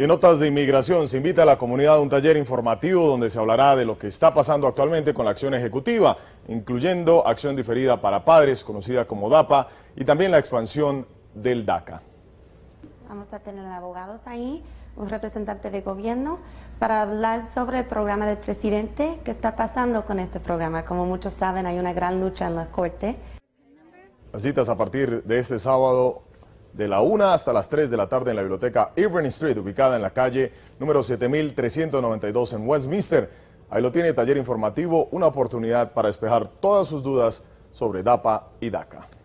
En notas de inmigración se invita a la comunidad a un taller informativo donde se hablará de lo que está pasando actualmente con la acción ejecutiva, incluyendo acción diferida para padres, conocida como DAPA, y también la expansión del DACA. Vamos a tener abogados ahí, un representante del gobierno, para hablar sobre el programa del presidente, qué está pasando con este programa. Como muchos saben, hay una gran lucha en la corte. Las citas a partir de este sábado de la 1 hasta las 3 de la tarde en la biblioteca Irving Street, ubicada en la calle número 7392 en Westminster. Ahí lo tiene, taller informativo, una oportunidad para despejar todas sus dudas sobre DAPA y DACA.